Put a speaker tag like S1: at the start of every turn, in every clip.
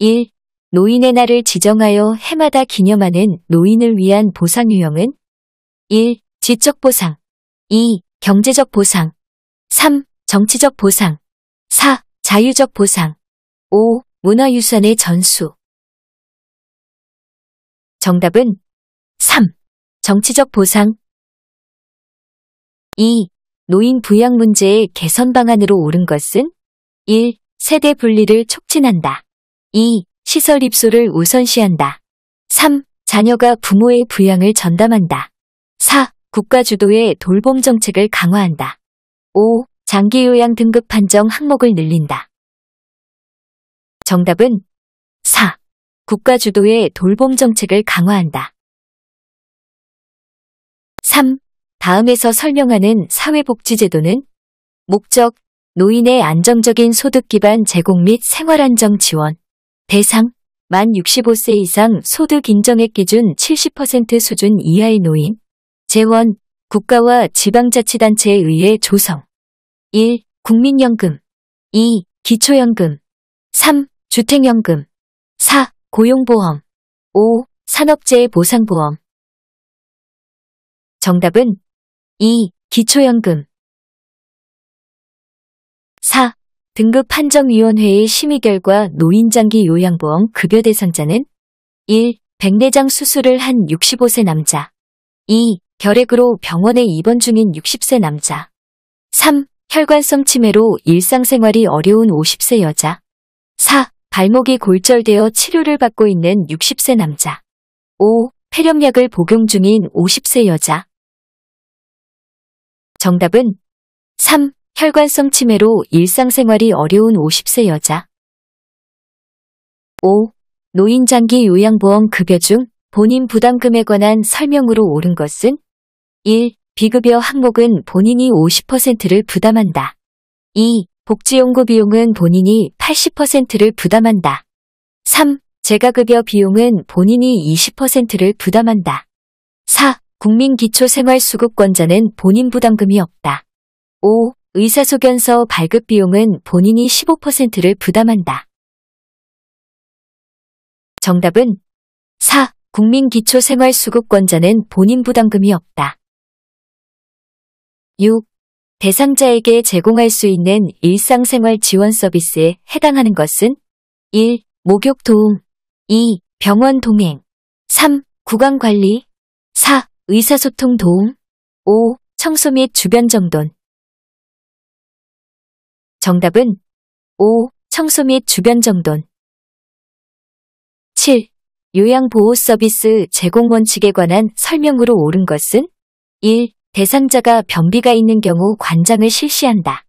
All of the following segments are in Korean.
S1: 1. 노인의 날을 지정하여 해마다 기념하는 노인을 위한 보상 유형은 1. 지적 보상 2. 경제적 보상 3. 정치적 보상 4. 자유적 보상 5. 문화유산의
S2: 전수 정답은 3.
S1: 정치적 보상 2. 노인 부양 문제의 개선 방안으로 옳은 것은 1. 세대 분리를 촉진한다. 2. 시설 입소를 우선시한다. 3. 자녀가 부모의 부양을 전담한다. 4. 국가 주도의 돌봄 정책을 강화한다. 5. 장기 요양 등급 판정 항목을 늘린다. 정답은
S2: 4. 국가 주도의 돌봄 정책을 강화한다.
S1: 3. 다음에서 설명하는 사회복지제도는 목적, 노인의 안정적인 소득 기반 제공 및 생활 안정 지원 대상 만 65세 이상 소득 인정액 기준 70% 수준 이하의 노인 재원 국가와 지방자치단체에 의해 조성 1. 국민연금 2. 기초연금 3. 주택연금 4. 고용보험 5. 산업재해 보상보험
S2: 정답은 2. 기초연금
S1: 등급 판정위원회의 심의 결과 노인장기 요양보험 급여 대상자는 1. 백내장 수술을 한 65세 남자 2. 결핵으로 병원에 입원 중인 60세 남자 3. 혈관성 치매로 일상생활이 어려운 50세 여자 4. 발목이 골절되어 치료를 받고 있는 60세 남자 5. 폐렴약을 복용 중인 50세 여자 정답은 3. 혈관성 치매로 일상생활이 어려운 50세 여자 5. 노인장기 요양보험 급여 중 본인 부담금에 관한 설명으로 옳은 것은 1. 비급여 항목은 본인이 50%를 부담한다. 2. 복지연구 비용은 본인이 80%를 부담한다. 3. 재가급여 비용은 본인이 20%를 부담한다. 4. 국민기초생활수급권자는 본인 부담금이 없다. 5. 의사소견서 발급 비용은 본인이 15%를 부담한다. 정답은 4. 국민기초생활수급권자는 본인 부담금이 없다. 6. 대상자에게 제공할 수 있는 일상생활 지원 서비스에 해당하는 것은 1. 목욕 도움 2. 병원 동행 3. 구강 관리 4. 의사소통 도움 5. 청소 및 주변 정돈
S2: 정답은 5. 청소 및 주변 정돈
S1: 7. 요양보호 서비스 제공 원칙에 관한 설명으로 옳은 것은 1. 대상자가 변비가 있는 경우 관장을 실시한다.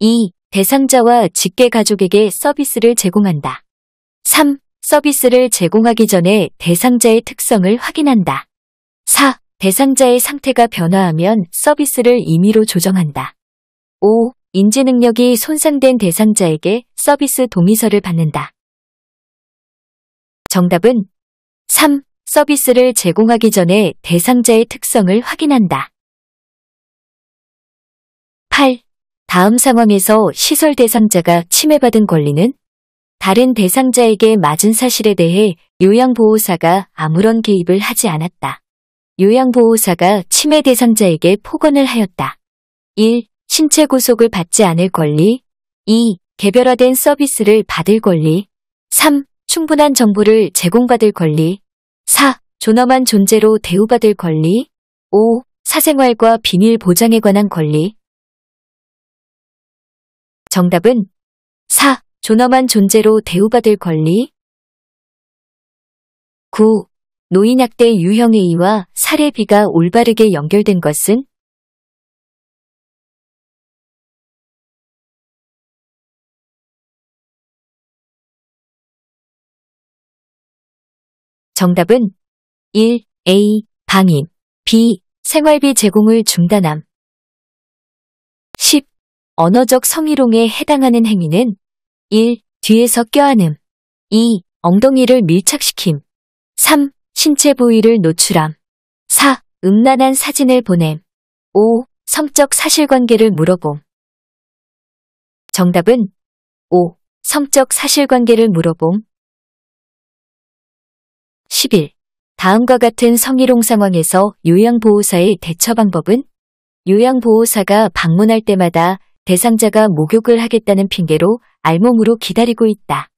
S1: 2. 대상자와 직계 가족에게 서비스를 제공한다. 3. 서비스를 제공하기 전에 대상자의 특성을 확인한다. 4. 대상자의 상태가 변화하면 서비스를 임의로 조정한다. 5. 인지능력이 손상된 대상자에게 서비스 동의서를 받는다. 정답은 3. 서비스를 제공하기 전에 대상자의 특성을 확인한다. 8. 다음 상황에서 시설 대상자가 침해받은 권리는 다른 대상자에게 맞은 사실에 대해 요양보호사가 아무런 개입을 하지 않았다. 요양보호사가 침해 대상자에게 폭언을 하였다. 1. 신체 구속을 받지 않을 권리 2. 개별화된 서비스를 받을 권리 3. 충분한 정보를 제공받을 권리 4. 존엄한 존재로 대우받을 권리 5. 사생활과 비밀 보장에 관한 권리 정답은 4. 존엄한 존재로 대우받을 권리
S2: 9. 노인학대 유형의 이와 사례비가 올바르게 연결된 것은 정답은 1. A. 방임
S1: B. 생활비 제공을 중단함 10. 언어적 성희롱에 해당하는 행위는 1. 뒤에서 껴안음 2. 엉덩이를 밀착시킴 3. 신체 부위를 노출함 4. 음란한 사진을 보냄 5. 성적 사실관계를 물어봄 정답은 5. 성적 사실관계를 물어봄 1 1 다음과 같은 성희롱 상황에서 요양보호사의 대처 방법은 요양보호사가 방문할 때마다 대상자가 목욕을 하겠다는 핑계로 알몸으로 기다리고 있다.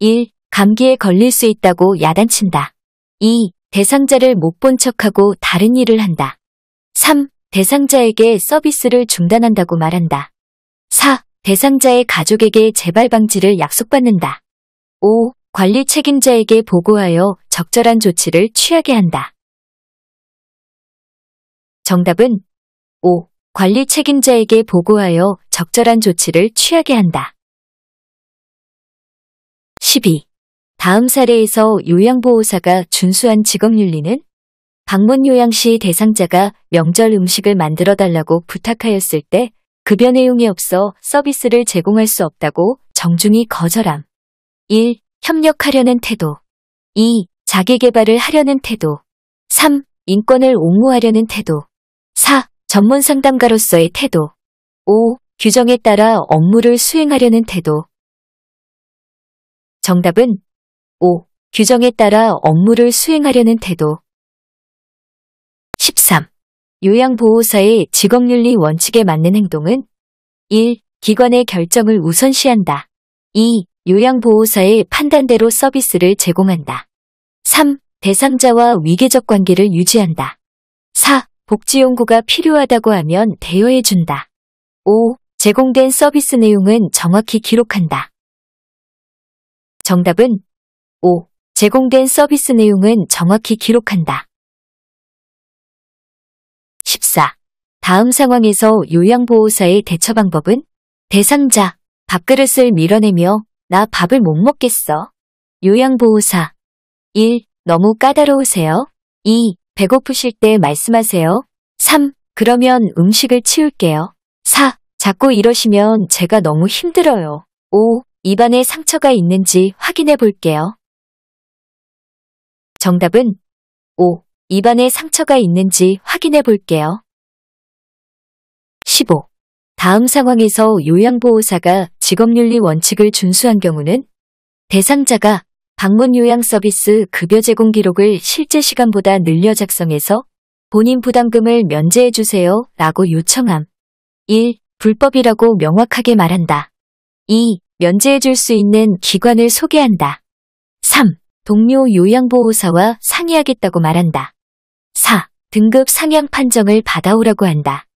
S1: 1. 감기에 걸릴 수 있다고 야단친다. 2. 대상자를 못 본 척하고 다른 일을 한다. 3. 대상자에게 서비스를 중단한다고 말한다. 4. 대상자의 가족에게 재발 방지를 약속받는다. 5. 관리 책임자에게 보고하여 적절한 조치를 취하게 한다. 정답은 5. 관리 책임자에게 보고하여 적절한 조치를 취하게 한다. 12. 다음 사례에서 요양보호사가 준수한 직업윤리는 방문 요양 시 대상자가 명절 음식을 만들어 달라고 부탁하였을 때 급여 내용이 없어 서비스를 제공할 수 없다고 정중히 거절함. 1. 협력하려는 태도 2. 자기개발을 하려는 태도 3. 인권을 옹호하려는 태도 4. 전문 상담가로서의 태도 5. 규정에 따라 업무를 수행하려는 태도 정답은 5. 규정에 따라 업무를 수행하려는 태도 13. 요양보호사의 직업윤리 원칙에 맞는 행동은 1. 기관의 결정을 우선시한다. 2. 요양보호사의 판단대로 서비스를 제공한다. 3. 대상자와 위계적 관계를 유지한다. 4. 복지연구가 필요하다고 하면 대여해준다. 5. 제공된 서비스 내용은 정확히 기록한다. 정답은 5. 제공된 서비스 내용은 정확히 기록한다. 14. 다음 상황에서 요양보호사의 대처 방법은 대상자, 밥그릇을 밀어내며 나 밥을 못 먹겠어. 요양보호사 1. 너무 까다로우세요. 2. 배고프실 때 말씀하세요. 3. 그러면 음식을 치울게요. 4. 자꾸 이러시면 제가 너무 힘들어요. 5. 입안에 상처가 있는지 확인해 볼게요. 정답은 5. 입안에 상처가 있는지 확인해 볼게요. 15. 다음 상황에서 요양보호사가 직업윤리 원칙을 준수한 경우는 대상자가 방문 요양 서비스 급여 제공 기록을 실제 시간보다 늘려 작성해서 본인 부담금을 면제해 주세요 라고 요청함. 1. 불법이라고 명확하게 말한다. 2. 면제해 줄 수 있는 기관을 소개한다. 3. 동료 요양보호사와 상의하겠다고 말한다. 4. 등급 상향 판정을 받아오라고 한다.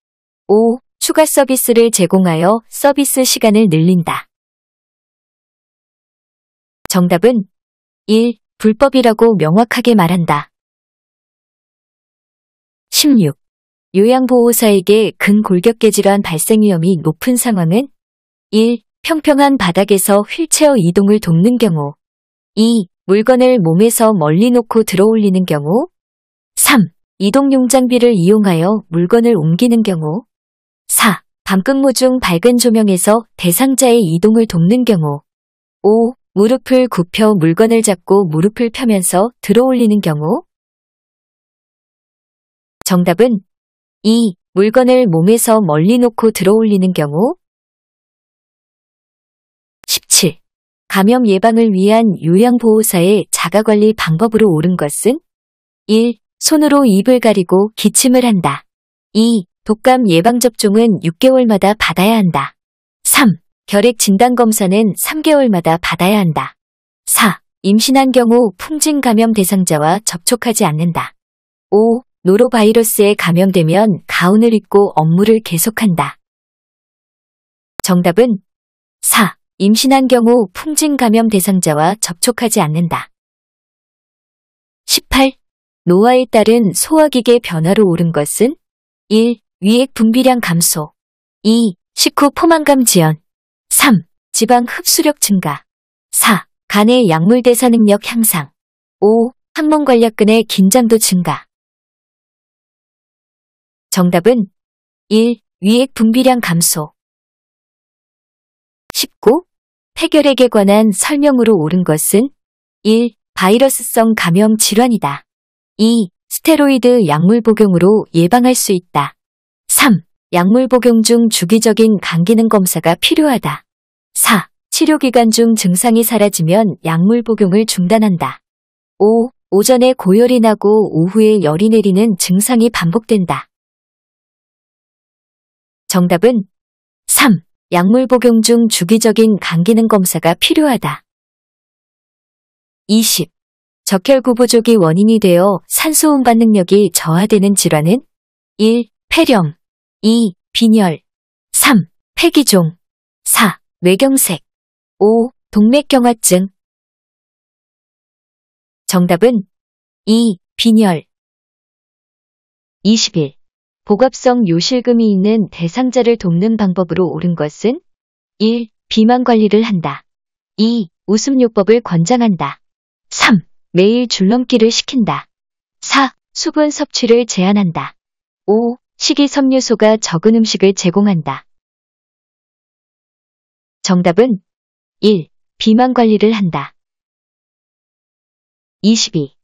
S1: 5. 추가 서비스를 제공하여 서비스 시간을 늘린다. 정답은 1. 불법이라고 명확하게 말한다. 16. 요양보호사에게 근골격계 질환 발생 위험이 높은 상황은 1. 평평한 바닥에서 휠체어 이동을 돕는 경우 2. 물건을 몸에서 멀리 놓고 들어 올리는 경우 3. 이동용 장비를 이용하여 물건을 옮기는 경우 밤근무 중 밝은 조명에서 대상자의 이동을 돕는 경우 5. 무릎을 굽혀 물건을 잡고 무릎을 펴면서 들어올리는 경우 정답은 2. 물건을 몸에서 멀리 놓고 들어올리는 경우 17. 감염 예방을 위한 요양보호사의 자가관리 방법으로 옳은 것은 1. 손으로 입을 가리고 기침을 한다. 2. 독감 예방접종은 6개월마다 받아야 한다. 3. 결핵 진단검사는 3개월마다 받아야 한다. 4. 임신한 경우 풍진 감염 대상자와 접촉하지 않는다. 5. 노로바이러스에 감염되면 가운을 입고 업무를 계속한다. 정답은 4. 임신한 경우 풍진 감염 대상자와 접촉하지 않는다. 18. 노화에 따른 소화기계 변화로 오른 것은 1. 위액 분비량 감소 2. 식후 포만감 지연 3. 지방 흡수력 증가 4. 간의 약물 대사 능력 향상 5. 항문 관략근의 긴장도 증가
S2: 정답은 1. 위액 분비량 감소
S1: 19. 폐결핵에 관한 설명으로 옳은 것은 1. 바이러스성 감염 질환이다. 2. 스테로이드 약물 복용으로 예방할 수 있다. 약물 복용 중 주기적인 간기능 검사가 필요하다. 4. 치료기간 중 증상이 사라지면 약물 복용을 중단한다. 5. 오전에 고열이 나고 오후에 열이 내리는 증상이
S2: 반복된다. 정답은 3.
S1: 약물 복용 중 주기적인 간기능 검사가 필요하다. 20. 적혈구부족이 원인이 되어 산소운반 능력이 저하되는 질환은 1. 폐렴 2. 빈혈 3. 폐기종
S2: 4. 뇌경색 5. 동맥경화증 정답은 2. 빈혈
S1: 21. 복합성 요실금이 있는 대상자를 돕는 방법으로 옳은 것은 1. 비만 관리를 한다. 2. 웃음요법을 권장한다. 3. 매일 줄넘기를 시킨다. 4. 수분 섭취를 제한한다. 5. 식이섬유소가 적은 음식을 제공한다. 정답은 1. 비만 관리를 한다. 22.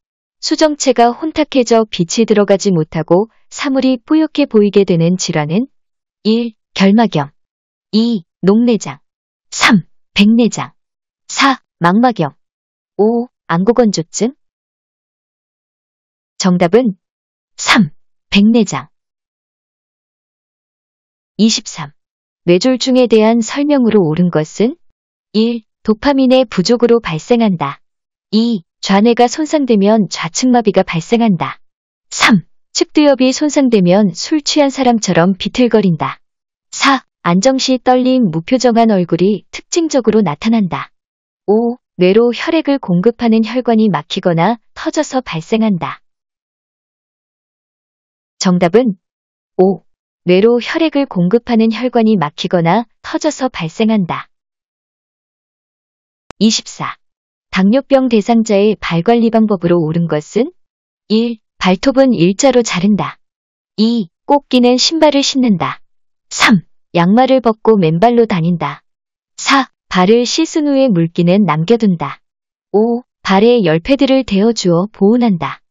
S1: 수정체가 혼탁해져 빛이 들어가지 못하고 사물이 뿌옇게 보이게 되는 질환은 1. 결막염 2. 녹내장 3. 백내장 4. 망막염 5.
S2: 안구건조증 정답은 3.
S1: 백내장 23. 뇌졸중에 대한 설명으로 옳은 것은 1. 도파민의 부족으로 발생한다. 2. 좌뇌가 손상되면 좌측마비가 발생한다. 3. 측두엽이 손상되면 술 취한 사람처럼 비틀거린다. 4. 안정시 떨림 무표정한 얼굴이 특징적으로 나타난다. 5. 뇌로 혈액을 공급하는 혈관이 막히거나 터져서 발생한다. 정답은 5. 뇌로 혈액을 공급하는 혈관이 막히거나 터져서 발생한다. 24. 당뇨병 대상자의 발관리 방법으로 옳은 것은 1. 발톱은 일자로 자른다. 2. 꼭 끼는 신발을 신는다. 3. 양말을 벗고 맨발로 다닌다. 4. 발을 씻은 후에 물기는 남겨둔다. 5. 발에 열패들을 대어주어 보온한다.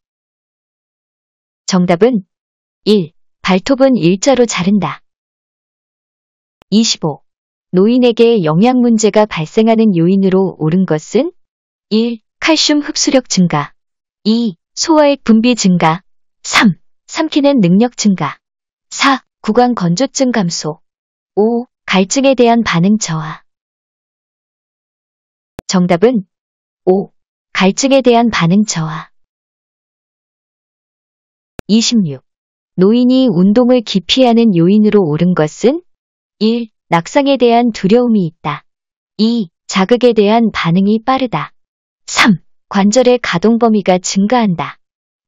S1: 정답은 1. 발톱은 일자로 자른다. 25. 노인에게 영양 문제가 발생하는 요인으로 옳은 것은 1. 칼슘 흡수력 증가 2. 소화액 분비 증가 3. 삼키는 능력 증가 4. 구강 건조증 감소 5. 갈증에 대한 반응 저하 정답은 5. 갈증에 대한 반응 저하 26. 노인이 운동을 기피하는 요인으로 오른 것은 1. 낙상에 대한 두려움이 있다. 2. 자극에 대한 반응이 빠르다. 3. 관절의 가동 범위가 증가한다.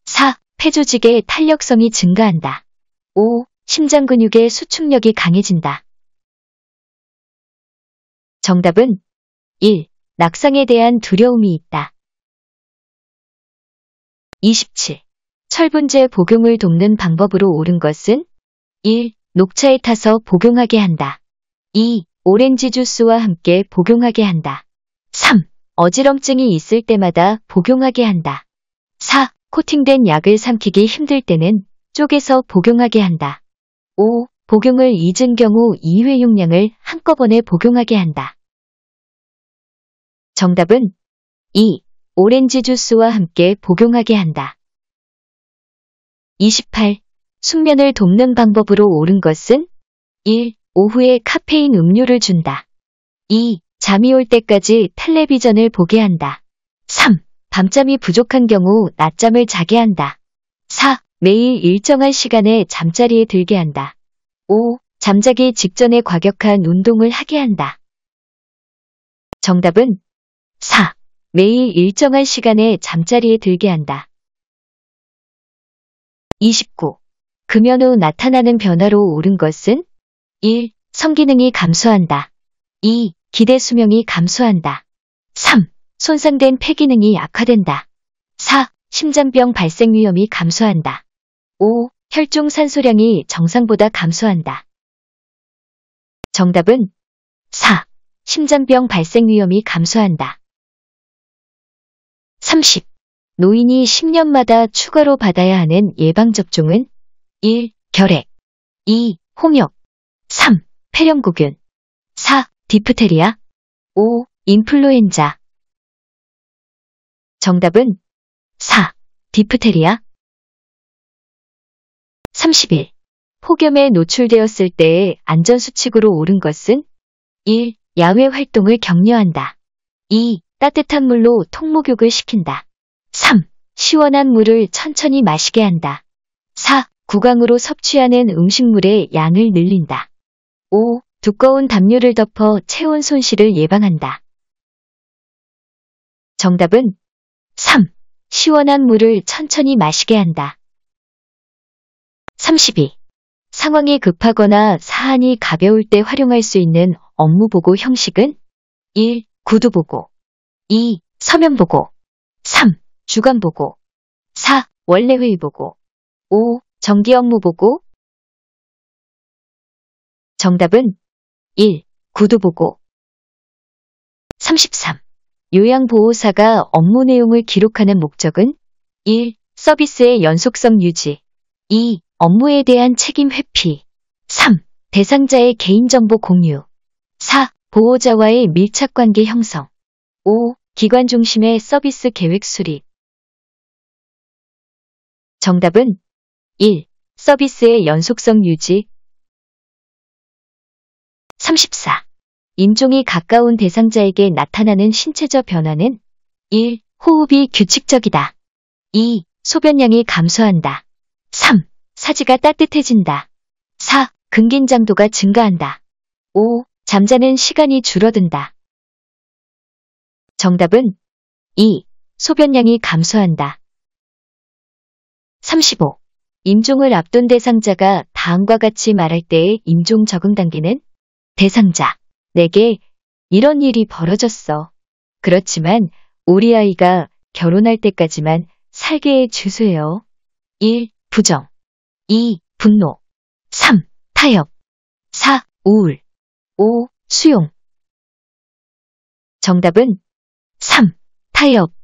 S1: 4. 폐조직의 탄력성이 증가한다. 5. 심장 근육의 수축력이 강해진다. 정답은 1. 낙상에 대한 두려움이 있다. 27. 철분제 복용을 돕는 방법으로 옳은 것은 1. 녹차에 타서 복용하게 한다. 2. 오렌지 주스와 함께 복용하게 한다. 3. 어지럼증이 있을 때마다 복용하게 한다. 4. 코팅된 약을 삼키기 힘들 때는 쪼개서 복용하게 한다. 5. 복용을 잊은 경우 2회 용량을 한꺼번에 복용하게 한다. 정답은 2. 오렌지 주스와 함께 복용하게 한다. 28. 숙면을 돕는 방법으로 옳은 것은 1. 오후에 카페인 음료를 준다. 2. 잠이 올 때까지 텔레비전을 보게 한다. 3. 밤잠이 부족한 경우 낮잠을 자게 한다. 4. 매일 일정한 시간에 잠자리에 들게 한다. 5. 잠자기 직전에 과격한 운동을 하게 한다. 정답은 4. 매일 일정한 시간에 잠자리에 들게 한다. 29. 금연 후 나타나는 변화로 오른 것은 1. 성기능이 감소한다. 2. 기대 수명이 감소한다. 3. 손상된 폐기능이 약화된다. 4. 심장병 발생 위험이 감소한다. 5. 혈중 산소량이 정상보다 감소한다. 정답은 4. 심장병 발생 위험이 감소한다. 30. 노인이 10년마다 추가로 받아야 하는 예방접종은 1. 결핵 2. 홍역 3. 폐렴구균 4.
S2: 디프테리아 5. 인플루엔자
S1: 정답은 4. 디프테리아 30일 폭염에 노출되었을 때의 안전수칙으로 옳은 것은 1. 야외 활동을 격려한다. 2. 따뜻한 물로 통목욕을 시킨다. 3. 시원한 물을 천천히 마시게 한다. 4. 구강으로 섭취하는 음식물의 양을 늘린다. 5. 두꺼운 담요를 덮어 체온 손실을 예방한다. 정답은 3. 시원한 물을 천천히 마시게 한다. 32. 상황이 급하거나 사안이 가벼울 때 활용할 수 있는 업무보고 형식은 1. 구두보고 2. 서면보고 3. 주간 보고 4. 원래 회의 보고 5. 정기 업무
S2: 보고 정답은 1. 구두
S1: 보고 33. 요양보호사가 업무 내용을 기록하는 목적은 1. 서비스의 연속성 유지 2. 업무에 대한 책임 회피 3. 대상자의 개인정보 공유 4. 보호자와의 밀착관계 형성 5. 기관 중심의 서비스 계획 수립 정답은 1. 서비스의 연속성 유지 34. 인종이 가까운 대상자에게 나타나는 신체적 변화는 1. 호흡이 규칙적이다. 2. 소변량이 감소한다. 3. 사지가 따뜻해진다. 4. 근긴장도가 증가한다. 5. 잠자는 시간이 줄어든다. 정답은 2. 소변량이 감소한다. 35. 임종을 앞둔 대상자가 다음과 같이 말할 때의 임종 적응 단계는 대상자, 내게 이런 일이 벌어졌어. 그렇지만 우리 아이가 결혼할 때까지만 살게 해주세요. 1. 부정 2. 분노 3. 타협 4. 우울 5. 수용
S2: 정답은 3. 타협